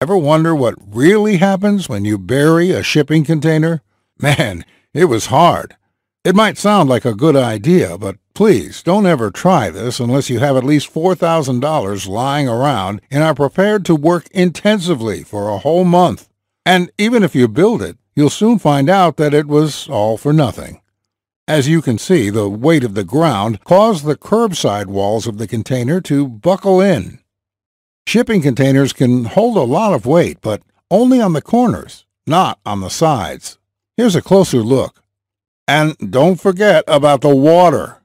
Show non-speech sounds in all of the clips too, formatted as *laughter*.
Ever wonder what really happens when you bury a shipping container? Man, it was hard. It might sound like a good idea, but please don't ever try this unless you have at least $4,000 lying around and are prepared to work intensively for a whole month. And even if you build it, you'll soon find out that it was all for nothing. As you can see, the weight of the ground caused the curbside walls of the container to buckle in, Shipping containers can hold a lot of weight, but only on the corners, not on the sides. Here's a closer look. And don't forget about the water.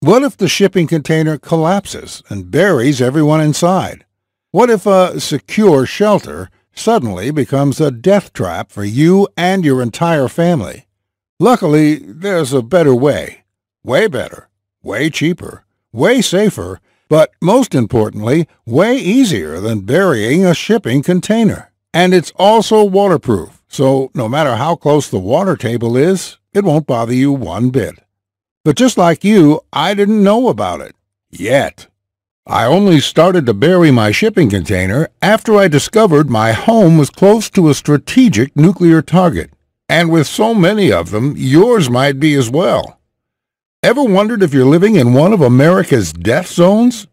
What if the shipping container collapses and buries everyone inside? What if a secure shelter suddenly becomes a death trap for you and your entire family? Luckily, there's a better way. Way better, way cheaper, way safer, but most importantly, way easier than burying a shipping container. And it's also waterproof, so no matter how close the water table is, it won't bother you one bit. But just like you, I didn't know about it. Yet. I only started to bury my shipping container after I discovered my home was close to a strategic nuclear target. And with so many of them, yours might be as well. Ever wondered if you're living in one of America's death zones?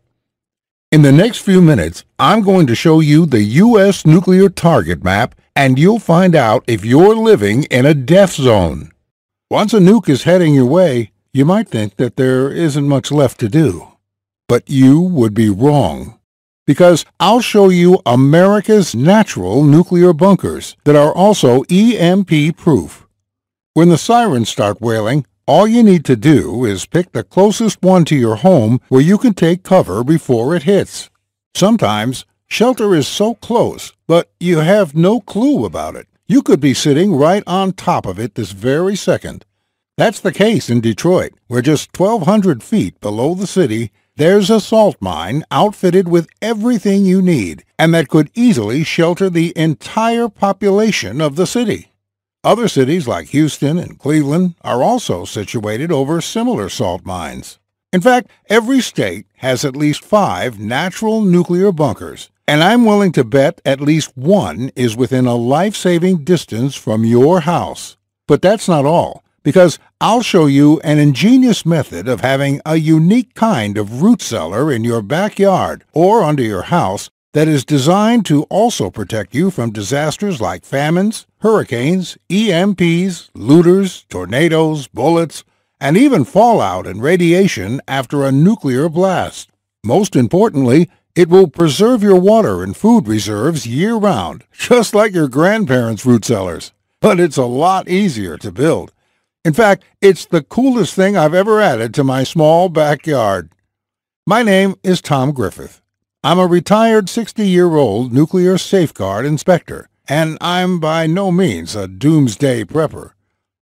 In the next few minutes, I'm going to show you the U.S. nuclear target map, and you'll find out if you're living in a death zone. Once a nuke is heading your way, you might think that there isn't much left to do. But you would be wrong. Because I'll show you America's natural nuclear bunkers that are also EMP-proof. When the sirens start wailing, all you need to do is pick the closest one to your home where you can take cover before it hits. Sometimes, shelter is so close, but you have no clue about it. You could be sitting right on top of it this very second. That's the case in Detroit, where just 1,200 feet below the city, there's a salt mine outfitted with everything you need, and that could easily shelter the entire population of the city. Other cities like Houston and Cleveland are also situated over similar salt mines. In fact, every state has at least five natural nuclear bunkers, and I'm willing to bet at least one is within a life-saving distance from your house. But that's not all, because I'll show you an ingenious method of having a unique kind of root cellar in your backyard or under your house that is designed to also protect you from disasters like famines, hurricanes, EMPs, looters, tornadoes, bullets, and even fallout and radiation after a nuclear blast. Most importantly, it will preserve your water and food reserves year-round, just like your grandparents' root cellars. But it's a lot easier to build. In fact, it's the coolest thing I've ever added to my small backyard. My name is Tom Griffith. I'm a retired 60-year-old nuclear safeguard inspector, and I'm by no means a doomsday prepper.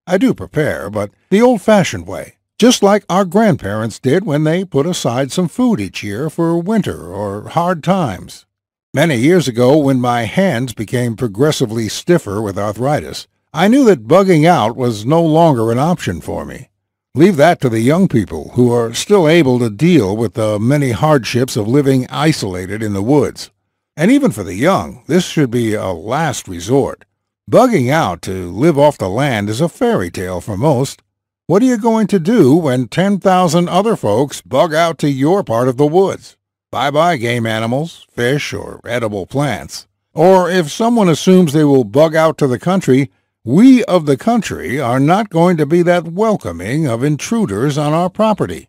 I do prepare, but the old-fashioned way, just like our grandparents did when they put aside some food each year for winter or hard times. Many years ago, when my hands became progressively stiffer with arthritis, I knew that bugging out was no longer an option for me. Leave that to the young people who are still able to deal with the many hardships of living isolated in the woods. And even for the young, this should be a last resort. Bugging out to live off the land is a fairy tale for most. What are you going to do when 10,000 other folks bug out to your part of the woods? Bye-bye game animals, fish, or edible plants. Or if someone assumes they will bug out to the country, we of the country are not going to be that welcoming of intruders on our property.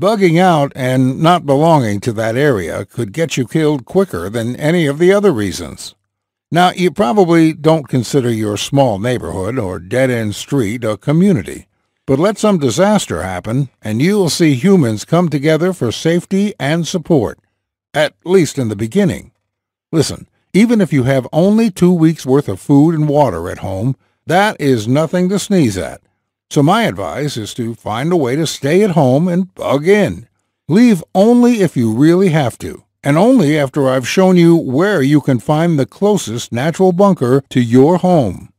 Bugging out and not belonging to that area could get you killed quicker than any of the other reasons. Now, you probably don't consider your small neighborhood or dead-end street a community, but let some disaster happen and you'll see humans come together for safety and support, at least in the beginning. Listen, even if you have only two weeks worth of food and water at home, that is nothing to sneeze at. So my advice is to find a way to stay at home and bug in. Leave only if you really have to, and only after I've shown you where you can find the closest natural bunker to your home.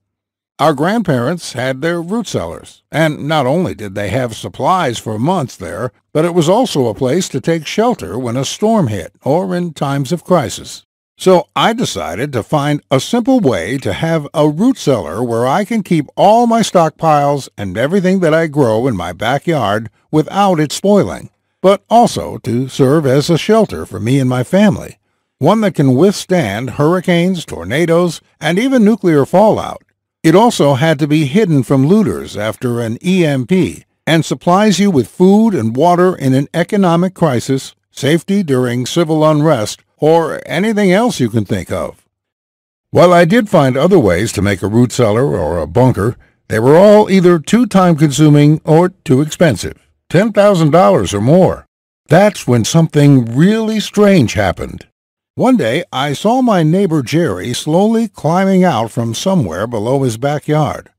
Our grandparents had their root cellars, and not only did they have supplies for months there, but it was also a place to take shelter when a storm hit or in times of crisis. So I decided to find a simple way to have a root cellar where I can keep all my stockpiles and everything that I grow in my backyard without it spoiling, but also to serve as a shelter for me and my family, one that can withstand hurricanes, tornadoes, and even nuclear fallout. It also had to be hidden from looters after an EMP and supplies you with food and water in an economic crisis, safety during civil unrest, or anything else you can think of. While I did find other ways to make a root cellar or a bunker, they were all either too time-consuming or too expensive, $10,000 or more. That's when something really strange happened. One day, I saw my neighbor Jerry slowly climbing out from somewhere below his backyard.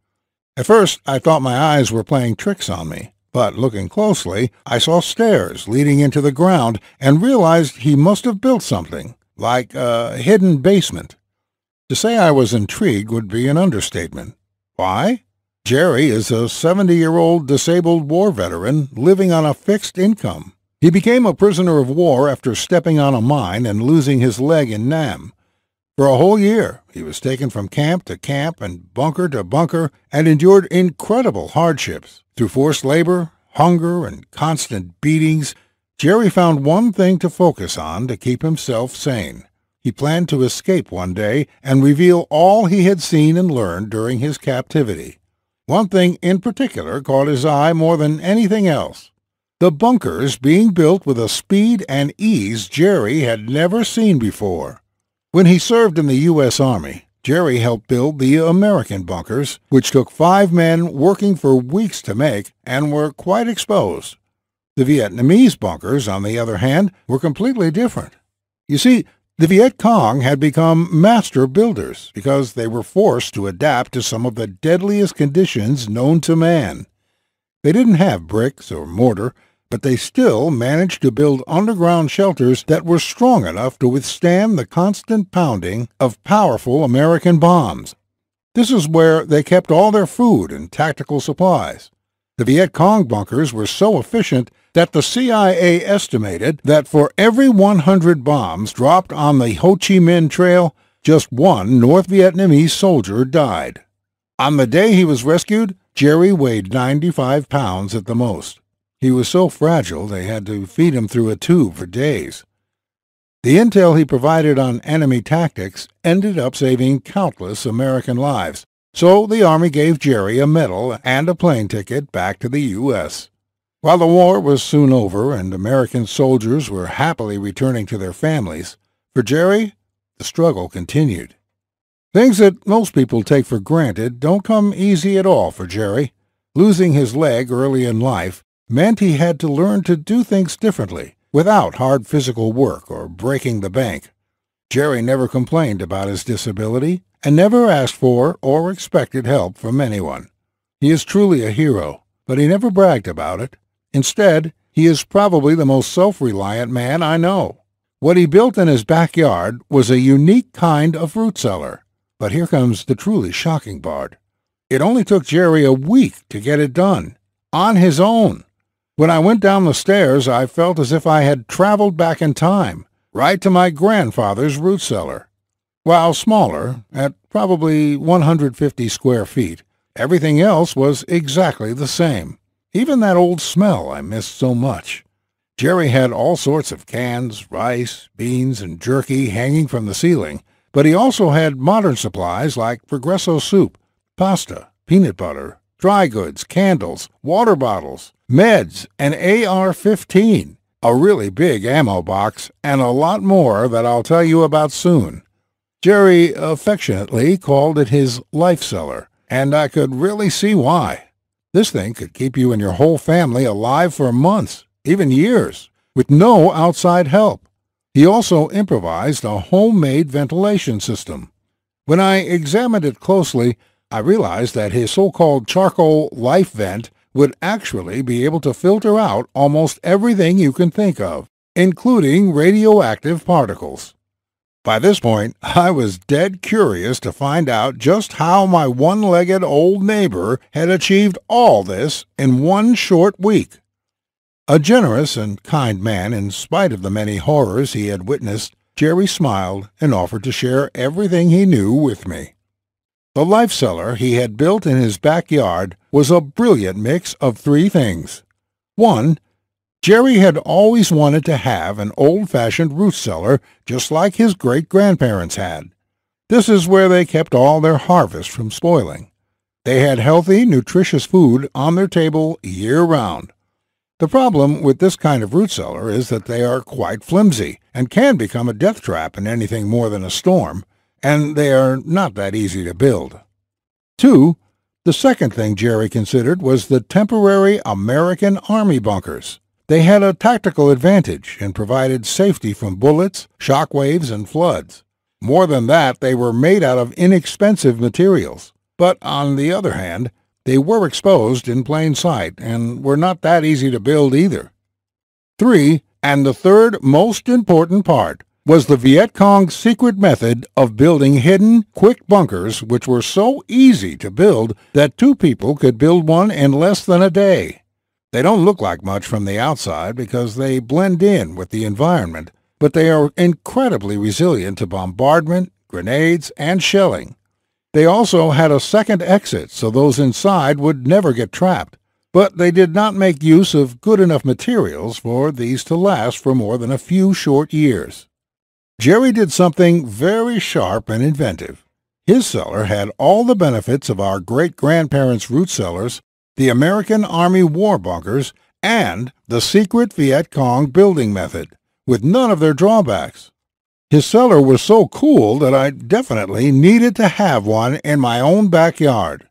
At first, I thought my eyes were playing tricks on me but looking closely, I saw stairs leading into the ground and realized he must have built something, like a hidden basement. To say I was intrigued would be an understatement. Why? Jerry is a 70-year-old disabled war veteran living on a fixed income. He became a prisoner of war after stepping on a mine and losing his leg in Nam. For a whole year, he was taken from camp to camp and bunker to bunker and endured incredible hardships. Through forced labor, hunger, and constant beatings, Jerry found one thing to focus on to keep himself sane. He planned to escape one day and reveal all he had seen and learned during his captivity. One thing in particular caught his eye more than anything else. The bunkers being built with a speed and ease Jerry had never seen before. When he served in the U.S. Army, Jerry helped build the American bunkers, which took five men working for weeks to make and were quite exposed. The Vietnamese bunkers, on the other hand, were completely different. You see, the Viet Cong had become master builders because they were forced to adapt to some of the deadliest conditions known to man. They didn't have bricks or mortar, but they still managed to build underground shelters that were strong enough to withstand the constant pounding of powerful American bombs. This is where they kept all their food and tactical supplies. The Viet Cong bunkers were so efficient that the CIA estimated that for every 100 bombs dropped on the Ho Chi Minh Trail, just one North Vietnamese soldier died. On the day he was rescued, Jerry weighed 95 pounds at the most. He was so fragile they had to feed him through a tube for days. The intel he provided on enemy tactics ended up saving countless American lives, so the Army gave Jerry a medal and a plane ticket back to the U.S. While the war was soon over and American soldiers were happily returning to their families, for Jerry, the struggle continued. Things that most people take for granted don't come easy at all for Jerry. Losing his leg early in life meant he had to learn to do things differently, without hard physical work or breaking the bank. Jerry never complained about his disability and never asked for or expected help from anyone. He is truly a hero, but he never bragged about it. Instead, he is probably the most self-reliant man I know. What he built in his backyard was a unique kind of root cellar. But here comes the truly shocking part. It only took Jerry a week to get it done, on his own. When I went down the stairs, I felt as if I had traveled back in time, right to my grandfather's root cellar. While smaller, at probably 150 square feet, everything else was exactly the same. Even that old smell I missed so much. Jerry had all sorts of cans, rice, beans, and jerky hanging from the ceiling, but he also had modern supplies like Progresso soup, pasta, peanut butter, dry goods, candles, water bottles, meds, an AR 15, a really big ammo box, and a lot more that I'll tell you about soon. Jerry affectionately called it his life cellar, and I could really see why. This thing could keep you and your whole family alive for months, even years, with no outside help. He also improvised a homemade ventilation system. When I examined it closely, I realized that his so-called charcoal life vent would actually be able to filter out almost everything you can think of, including radioactive particles. By this point, I was dead curious to find out just how my one-legged old neighbor had achieved all this in one short week. A generous and kind man in spite of the many horrors he had witnessed, Jerry smiled and offered to share everything he knew with me. The life cellar he had built in his backyard was a brilliant mix of three things. One, Jerry had always wanted to have an old-fashioned root cellar just like his great-grandparents had. This is where they kept all their harvest from spoiling. They had healthy, nutritious food on their table year-round. The problem with this kind of root cellar is that they are quite flimsy and can become a death trap in anything more than a storm and they are not that easy to build. Two, the second thing Jerry considered was the temporary American Army bunkers. They had a tactical advantage and provided safety from bullets, shock waves, and floods. More than that, they were made out of inexpensive materials. But on the other hand, they were exposed in plain sight and were not that easy to build either. Three, and the third most important part, was the Viet Cong's secret method of building hidden, quick bunkers which were so easy to build that two people could build one in less than a day. They don't look like much from the outside because they blend in with the environment, but they are incredibly resilient to bombardment, grenades, and shelling. They also had a second exit so those inside would never get trapped, but they did not make use of good enough materials for these to last for more than a few short years. Jerry did something very sharp and inventive. His cellar had all the benefits of our great-grandparents' root cellars, the American Army war bunkers, and the secret Viet Cong building method, with none of their drawbacks. His cellar was so cool that I definitely needed to have one in my own backyard.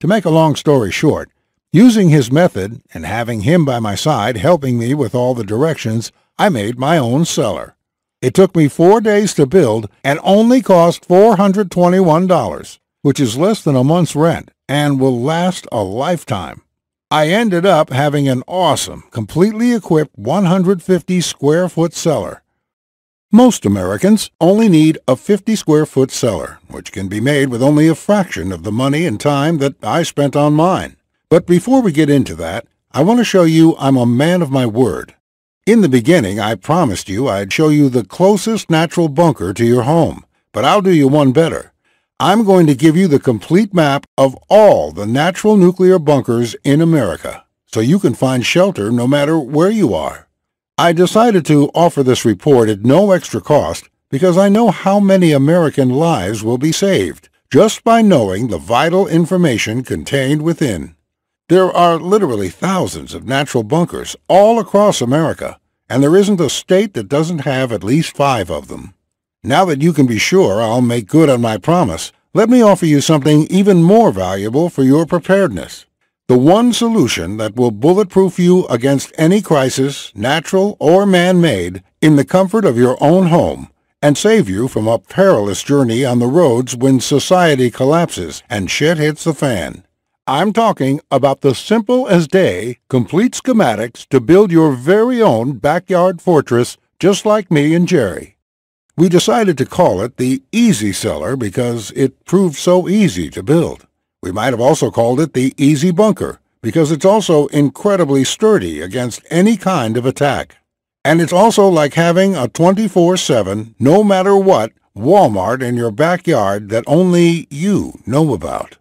To make a long story short, using his method and having him by my side helping me with all the directions, I made my own cellar. It took me four days to build and only cost $421, which is less than a month's rent and will last a lifetime. I ended up having an awesome, completely equipped 150 square foot cellar. Most Americans only need a 50 square foot cellar, which can be made with only a fraction of the money and time that I spent on mine. But before we get into that, I want to show you I'm a man of my word in the beginning, I promised you I'd show you the closest natural bunker to your home, but I'll do you one better. I'm going to give you the complete map of all the natural nuclear bunkers in America, so you can find shelter no matter where you are. I decided to offer this report at no extra cost because I know how many American lives will be saved just by knowing the vital information contained within. There are literally thousands of natural bunkers all across America, and there isn't a state that doesn't have at least five of them. Now that you can be sure I'll make good on my promise, let me offer you something even more valuable for your preparedness. The one solution that will bulletproof you against any crisis, natural or man-made, in the comfort of your own home, and save you from a perilous journey on the roads when society collapses and shit hits the fan. I'm talking about the simple as day, complete schematics to build your very own backyard fortress just like me and Jerry. We decided to call it the Easy Cellar because it proved so easy to build. We might have also called it the Easy Bunker because it's also incredibly sturdy against any kind of attack. And it's also like having a 24-7, no matter what, Walmart in your backyard that only you know about.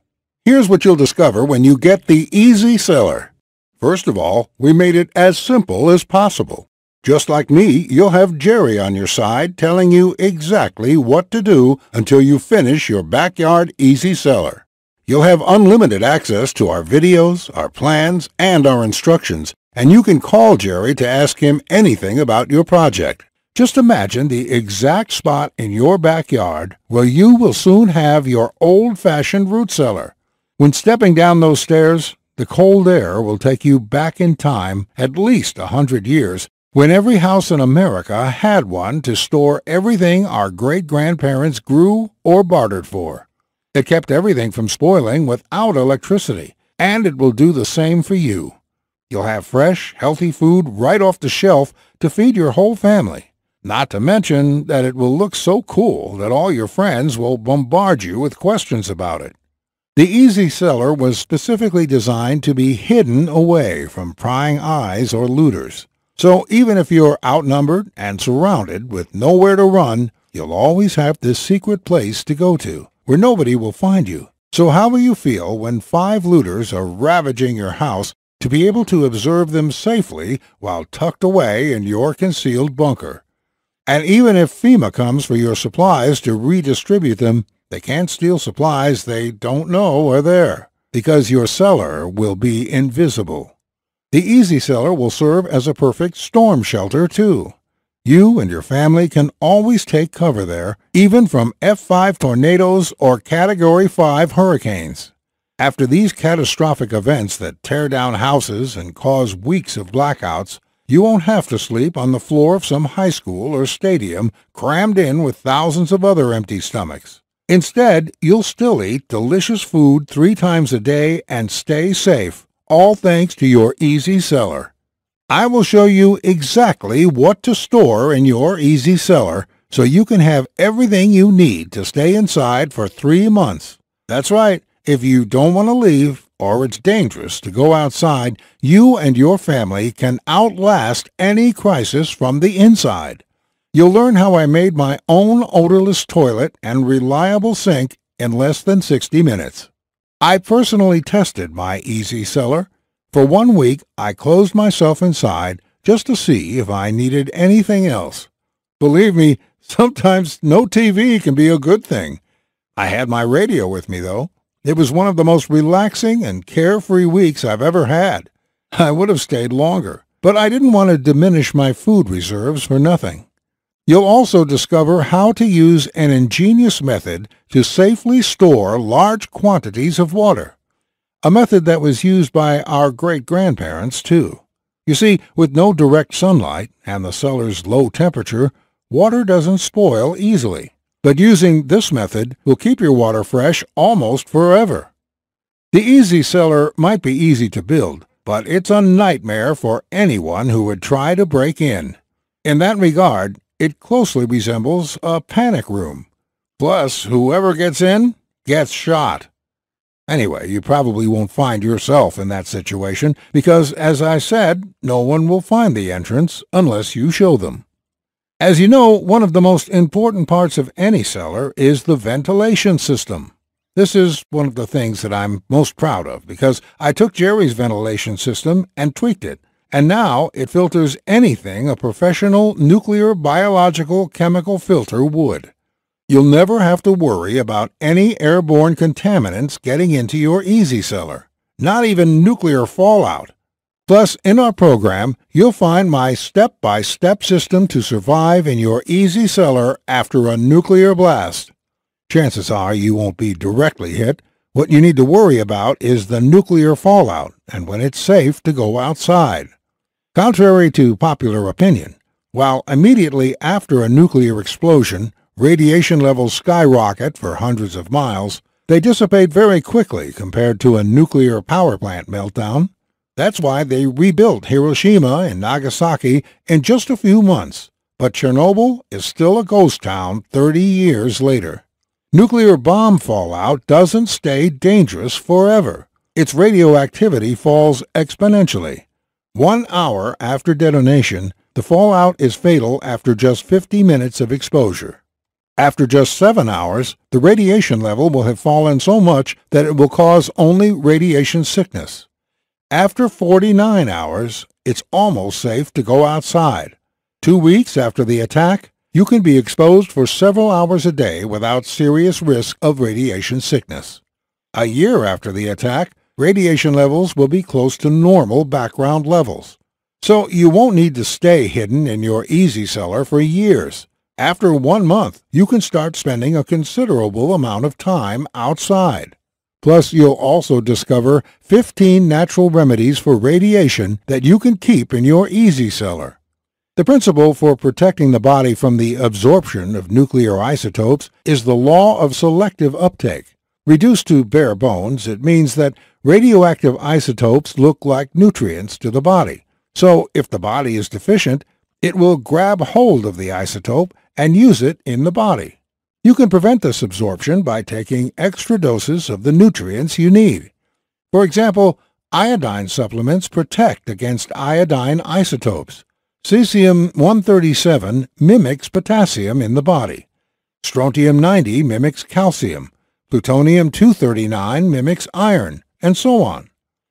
Here's what you'll discover when you get the Easy Seller. First of all, we made it as simple as possible. Just like me, you'll have Jerry on your side telling you exactly what to do until you finish your backyard Easy Seller. You'll have unlimited access to our videos, our plans, and our instructions, and you can call Jerry to ask him anything about your project. Just imagine the exact spot in your backyard where you will soon have your old-fashioned root cellar. When stepping down those stairs, the cold air will take you back in time at least a hundred years when every house in America had one to store everything our great-grandparents grew or bartered for. It kept everything from spoiling without electricity, and it will do the same for you. You'll have fresh, healthy food right off the shelf to feed your whole family. Not to mention that it will look so cool that all your friends will bombard you with questions about it. The Easy Seller was specifically designed to be hidden away from prying eyes or looters. So even if you're outnumbered and surrounded with nowhere to run, you'll always have this secret place to go to, where nobody will find you. So how will you feel when five looters are ravaging your house to be able to observe them safely while tucked away in your concealed bunker? And even if FEMA comes for your supplies to redistribute them, they can't steal supplies they don't know are there, because your cellar will be invisible. The Easy Cellar will serve as a perfect storm shelter, too. You and your family can always take cover there, even from F5 tornadoes or Category 5 hurricanes. After these catastrophic events that tear down houses and cause weeks of blackouts, you won't have to sleep on the floor of some high school or stadium crammed in with thousands of other empty stomachs. Instead, you'll still eat delicious food three times a day and stay safe, all thanks to your Easy Cellar. I will show you exactly what to store in your Easy Cellar so you can have everything you need to stay inside for three months. That's right, if you don't want to leave or it's dangerous to go outside, you and your family can outlast any crisis from the inside. You'll learn how I made my own odorless toilet and reliable sink in less than 60 minutes. I personally tested my Easy Cellar For one week, I closed myself inside just to see if I needed anything else. Believe me, *laughs* sometimes no TV can be a good thing. I had my radio with me, though. It was one of the most relaxing and carefree weeks I've ever had. I would have stayed longer, but I didn't want to diminish my food reserves for nothing. You'll also discover how to use an ingenious method to safely store large quantities of water, a method that was used by our great-grandparents too. You see, with no direct sunlight and the cellar's low temperature, water doesn't spoil easily. But using this method will keep your water fresh almost forever. The Easy Cellar might be easy to build, but it's a nightmare for anyone who would try to break in. In that regard, it closely resembles a panic room. Plus, whoever gets in gets shot. Anyway, you probably won't find yourself in that situation because, as I said, no one will find the entrance unless you show them. As you know, one of the most important parts of any cellar is the ventilation system. This is one of the things that I'm most proud of because I took Jerry's ventilation system and tweaked it and now it filters anything a professional nuclear biological chemical filter would. You'll never have to worry about any airborne contaminants getting into your easy cellar, not even nuclear fallout. Plus, in our program, you'll find my step-by-step -step system to survive in your easy cellar after a nuclear blast. Chances are you won't be directly hit. What you need to worry about is the nuclear fallout and when it's safe to go outside. Contrary to popular opinion, while immediately after a nuclear explosion, radiation levels skyrocket for hundreds of miles, they dissipate very quickly compared to a nuclear power plant meltdown. That's why they rebuilt Hiroshima and Nagasaki in just a few months, but Chernobyl is still a ghost town 30 years later. Nuclear bomb fallout doesn't stay dangerous forever. Its radioactivity falls exponentially. One hour after detonation, the fallout is fatal after just 50 minutes of exposure. After just 7 hours, the radiation level will have fallen so much that it will cause only radiation sickness. After 49 hours, it's almost safe to go outside. Two weeks after the attack, you can be exposed for several hours a day without serious risk of radiation sickness. A year after the attack, radiation levels will be close to normal background levels. So you won't need to stay hidden in your easy cellar for years. After one month, you can start spending a considerable amount of time outside. Plus, you'll also discover 15 natural remedies for radiation that you can keep in your easy cellar. The principle for protecting the body from the absorption of nuclear isotopes is the law of selective uptake. Reduced to bare bones, it means that radioactive isotopes look like nutrients to the body. So if the body is deficient, it will grab hold of the isotope and use it in the body. You can prevent this absorption by taking extra doses of the nutrients you need. For example, iodine supplements protect against iodine isotopes. Cesium-137 mimics potassium in the body. Strontium-90 mimics calcium. Plutonium-239 mimics iron and so on.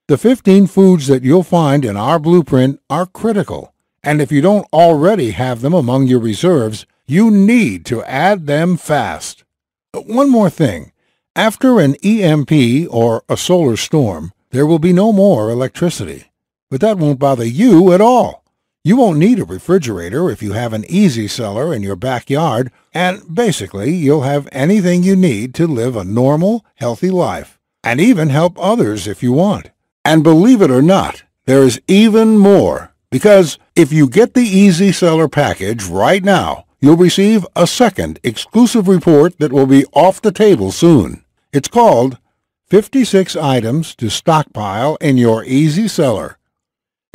The 15 foods that you'll find in our blueprint are critical, and if you don't already have them among your reserves, you need to add them fast. One more thing. After an EMP or a solar storm, there will be no more electricity. But that won't bother you at all. You won't need a refrigerator if you have an easy cellar in your backyard, and basically you'll have anything you need to live a normal, healthy life and even help others if you want. And believe it or not, there is even more, because if you get the Easy Seller package right now, you'll receive a second exclusive report that will be off the table soon. It's called 56 Items to Stockpile in Your Easy Seller.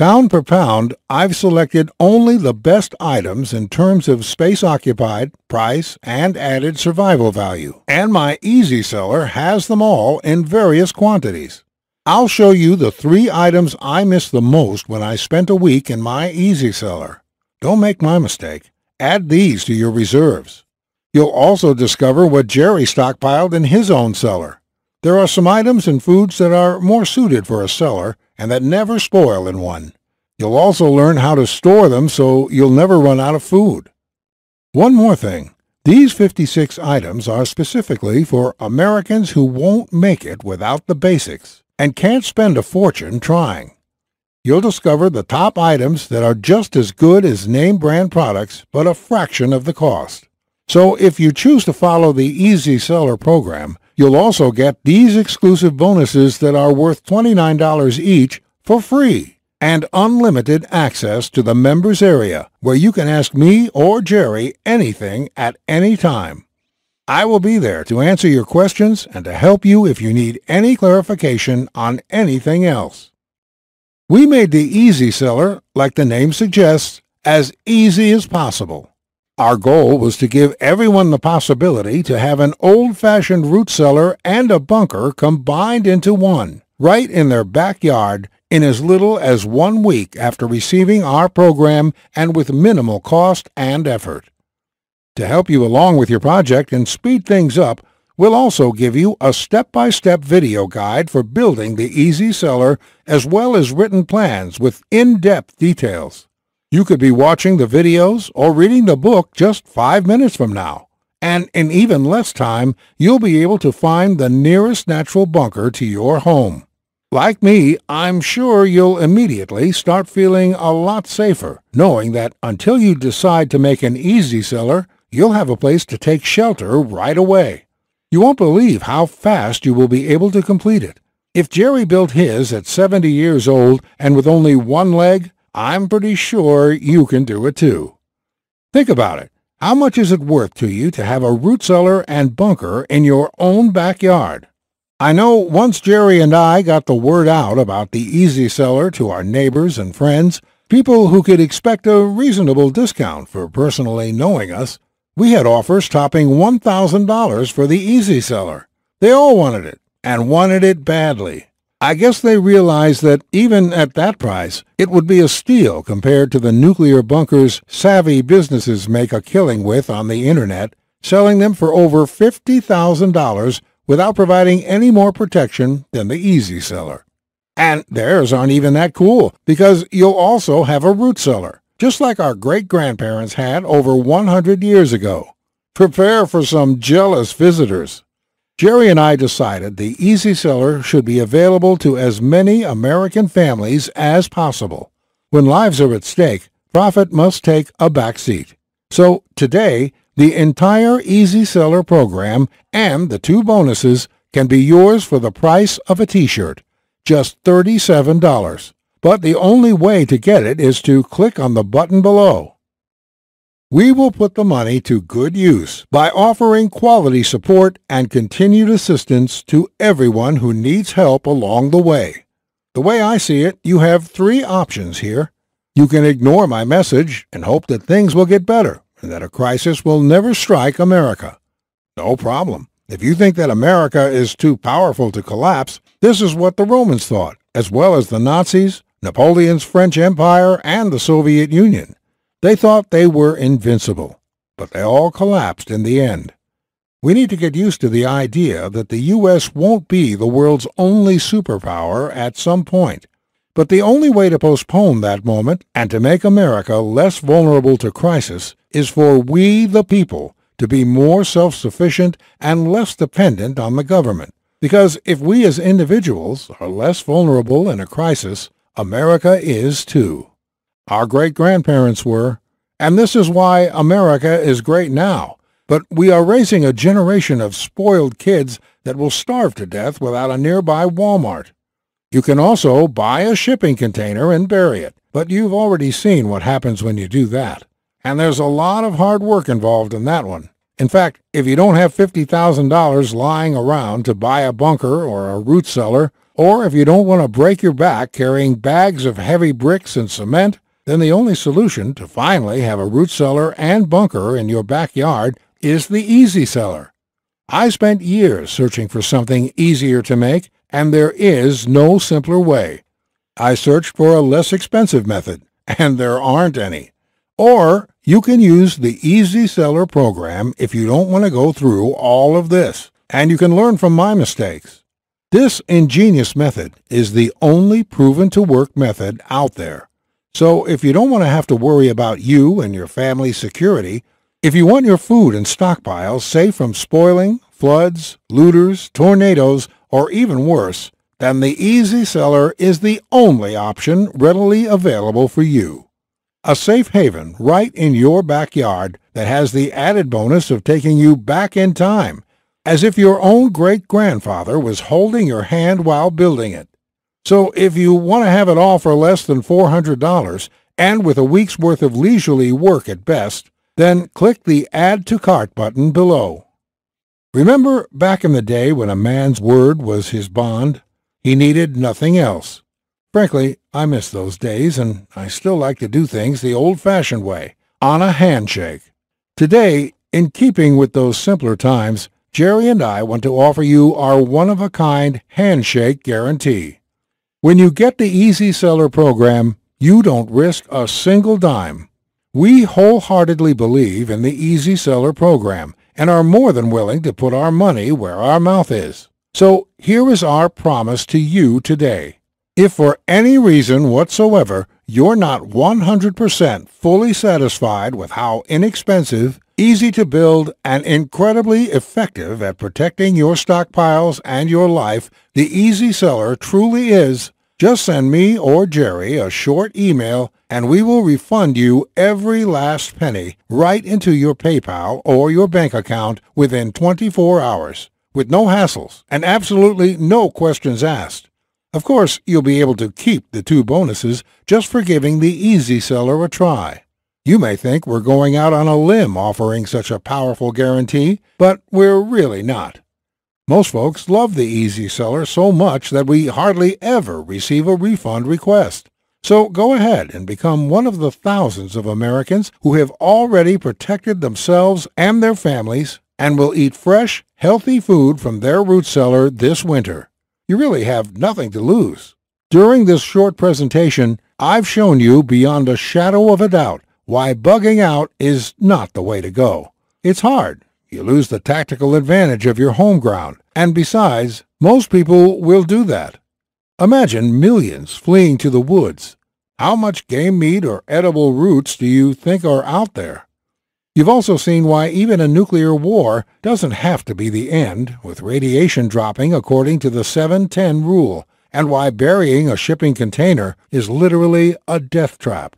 Pound per pound, I've selected only the best items in terms of space occupied, price, and added survival value, and my Easy Seller has them all in various quantities. I'll show you the three items I missed the most when I spent a week in my Easy Seller. Don't make my mistake. Add these to your reserves. You'll also discover what Jerry stockpiled in his own cellar there are some items and foods that are more suited for a cellar and that never spoil in one. You'll also learn how to store them so you'll never run out of food. One more thing. These 56 items are specifically for Americans who won't make it without the basics and can't spend a fortune trying. You'll discover the top items that are just as good as name brand products but a fraction of the cost. So if you choose to follow the Easy Seller program, You'll also get these exclusive bonuses that are worth $29 each for free and unlimited access to the members area where you can ask me or Jerry anything at any time. I will be there to answer your questions and to help you if you need any clarification on anything else. We made the Easy Seller, like the name suggests, as easy as possible. Our goal was to give everyone the possibility to have an old-fashioned root cellar and a bunker combined into one, right in their backyard, in as little as one week after receiving our program and with minimal cost and effort. To help you along with your project and speed things up, we'll also give you a step-by-step video guide for building the Easy Cellar as well as written plans with in-depth details. You could be watching the videos or reading the book just five minutes from now. And in even less time, you'll be able to find the nearest natural bunker to your home. Like me, I'm sure you'll immediately start feeling a lot safer, knowing that until you decide to make an easy seller, you'll have a place to take shelter right away. You won't believe how fast you will be able to complete it. If Jerry built his at 70 years old and with only one leg, I'm pretty sure you can do it too. Think about it. How much is it worth to you to have a root cellar and bunker in your own backyard? I know once Jerry and I got the word out about the Easy Cellar to our neighbors and friends, people who could expect a reasonable discount for personally knowing us, we had offers topping $1,000 for the Easy Cellar. They all wanted it, and wanted it badly. I guess they realized that even at that price, it would be a steal compared to the nuclear bunkers savvy businesses make a killing with on the internet, selling them for over $50,000 without providing any more protection than the easy seller. And theirs aren't even that cool, because you'll also have a root cellar, just like our great-grandparents had over 100 years ago. Prepare for some jealous visitors. Jerry and I decided the Easy Seller should be available to as many American families as possible. When lives are at stake, profit must take a back seat. So today, the entire Easy Seller program and the two bonuses can be yours for the price of a t-shirt, just $37. But the only way to get it is to click on the button below. We will put the money to good use by offering quality support and continued assistance to everyone who needs help along the way. The way I see it, you have three options here. You can ignore my message and hope that things will get better and that a crisis will never strike America. No problem. If you think that America is too powerful to collapse, this is what the Romans thought, as well as the Nazis, Napoleon's French Empire, and the Soviet Union. They thought they were invincible, but they all collapsed in the end. We need to get used to the idea that the U.S. won't be the world's only superpower at some point. But the only way to postpone that moment and to make America less vulnerable to crisis is for we, the people, to be more self-sufficient and less dependent on the government. Because if we as individuals are less vulnerable in a crisis, America is too. Our great grandparents were, and this is why America is great now. But we are raising a generation of spoiled kids that will starve to death without a nearby Walmart. You can also buy a shipping container and bury it, but you've already seen what happens when you do that. And there's a lot of hard work involved in that one. In fact, if you don't have $50,000 lying around to buy a bunker or a root cellar, or if you don't want to break your back carrying bags of heavy bricks and cement, then the only solution to finally have a root cellar and bunker in your backyard is the Easy Cellar. I spent years searching for something easier to make, and there is no simpler way. I searched for a less expensive method, and there aren't any. Or you can use the Easy Seller program if you don't want to go through all of this, and you can learn from my mistakes. This ingenious method is the only proven to work method out there. So if you don't want to have to worry about you and your family's security, if you want your food and stockpiles safe from spoiling, floods, looters, tornadoes, or even worse, then the Easy Seller is the only option readily available for you. A safe haven right in your backyard that has the added bonus of taking you back in time, as if your own great-grandfather was holding your hand while building it. So if you want to have it all for less than $400 and with a week's worth of leisurely work at best, then click the Add to Cart button below. Remember back in the day when a man's word was his bond? He needed nothing else. Frankly, I miss those days, and I still like to do things the old-fashioned way, on a handshake. Today, in keeping with those simpler times, Jerry and I want to offer you our one-of-a-kind handshake guarantee. When you get the Easy Seller program, you don't risk a single dime. We wholeheartedly believe in the Easy Seller program and are more than willing to put our money where our mouth is. So here is our promise to you today. If for any reason whatsoever you're not 100% fully satisfied with how inexpensive, easy to build, and incredibly effective at protecting your stockpiles and your life, the Easy Seller truly is. Just send me or Jerry a short email and we will refund you every last penny right into your PayPal or your bank account within 24 hours with no hassles and absolutely no questions asked. Of course, you'll be able to keep the two bonuses just for giving the Easy Seller a try. You may think we're going out on a limb offering such a powerful guarantee, but we're really not. Most folks love the Easy Seller so much that we hardly ever receive a refund request. So go ahead and become one of the thousands of Americans who have already protected themselves and their families and will eat fresh, healthy food from their root cellar this winter. You really have nothing to lose. During this short presentation, I've shown you beyond a shadow of a doubt why bugging out is not the way to go. It's hard. You lose the tactical advantage of your home ground. And besides, most people will do that. Imagine millions fleeing to the woods. How much game meat or edible roots do you think are out there? You've also seen why even a nuclear war doesn't have to be the end, with radiation dropping according to the 710 rule, and why burying a shipping container is literally a death trap.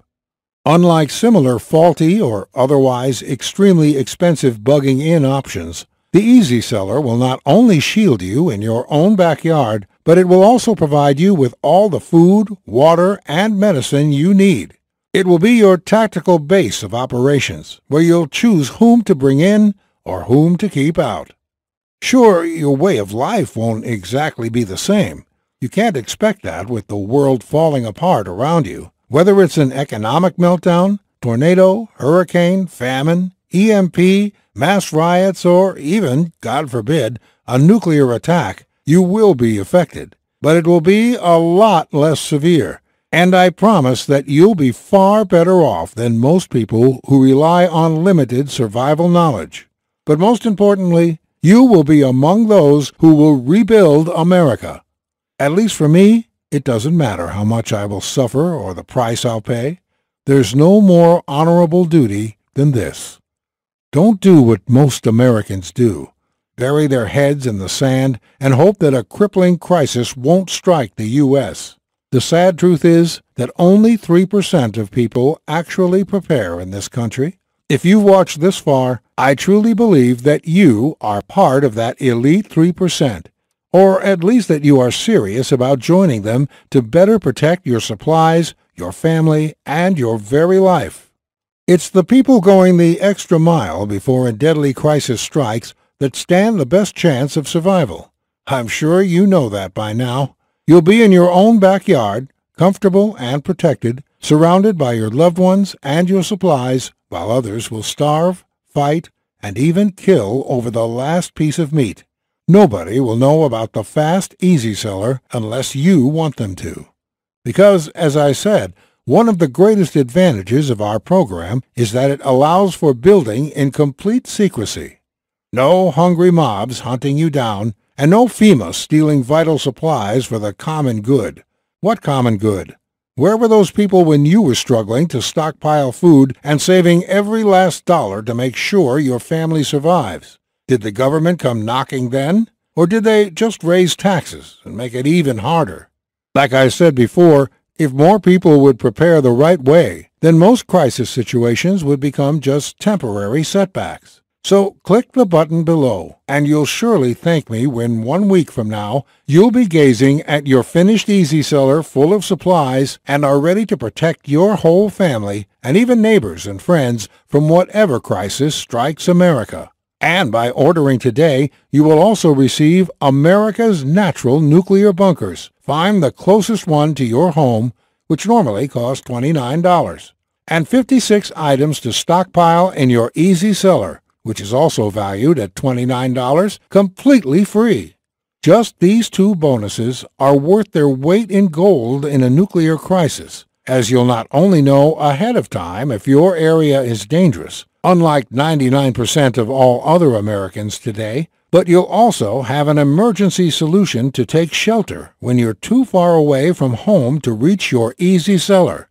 Unlike similar faulty or otherwise extremely expensive bugging in options, the Easy Seller will not only shield you in your own backyard, but it will also provide you with all the food, water, and medicine you need. It will be your tactical base of operations, where you'll choose whom to bring in or whom to keep out. Sure, your way of life won't exactly be the same. You can't expect that with the world falling apart around you. Whether it's an economic meltdown, tornado, hurricane, famine, EMP, mass riots, or even, God forbid, a nuclear attack, you will be affected. But it will be a lot less severe. And I promise that you'll be far better off than most people who rely on limited survival knowledge. But most importantly, you will be among those who will rebuild America. At least for me, it doesn't matter how much I will suffer or the price I'll pay. There's no more honorable duty than this. Don't do what most Americans do bury their heads in the sand, and hope that a crippling crisis won't strike the U.S. The sad truth is that only 3% of people actually prepare in this country. If you've watched this far, I truly believe that you are part of that elite 3% or at least that you are serious about joining them to better protect your supplies, your family, and your very life. It's the people going the extra mile before a deadly crisis strikes that stand the best chance of survival. I'm sure you know that by now. You'll be in your own backyard, comfortable and protected, surrounded by your loved ones and your supplies, while others will starve, fight, and even kill over the last piece of meat. Nobody will know about the fast easy seller unless you want them to. Because, as I said, one of the greatest advantages of our program is that it allows for building in complete secrecy. No hungry mobs hunting you down, and no FEMA stealing vital supplies for the common good. What common good? Where were those people when you were struggling to stockpile food and saving every last dollar to make sure your family survives? Did the government come knocking then? Or did they just raise taxes and make it even harder? Like I said before, if more people would prepare the right way, then most crisis situations would become just temporary setbacks. So click the button below, and you'll surely thank me when one week from now, you'll be gazing at your finished easy seller full of supplies and are ready to protect your whole family and even neighbors and friends from whatever crisis strikes America. And by ordering today, you will also receive America's Natural Nuclear Bunkers. Find the closest one to your home, which normally costs $29. And 56 items to stockpile in your Easy Cellar, which is also valued at $29, completely free. Just these two bonuses are worth their weight in gold in a nuclear crisis, as you'll not only know ahead of time if your area is dangerous, unlike 99% of all other Americans today, but you'll also have an emergency solution to take shelter when you're too far away from home to reach your easy seller.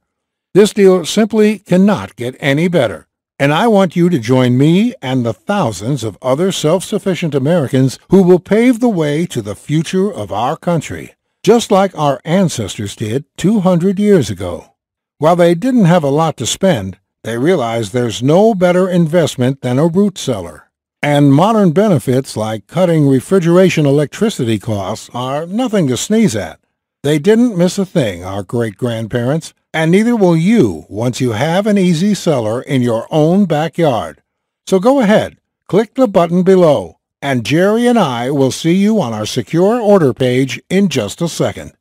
This deal simply cannot get any better. And I want you to join me and the thousands of other self-sufficient Americans who will pave the way to the future of our country, just like our ancestors did 200 years ago. While they didn't have a lot to spend, they realize there's no better investment than a root cellar. And modern benefits like cutting refrigeration electricity costs are nothing to sneeze at. They didn't miss a thing, our great-grandparents, and neither will you once you have an easy cellar in your own backyard. So go ahead, click the button below, and Jerry and I will see you on our secure order page in just a second.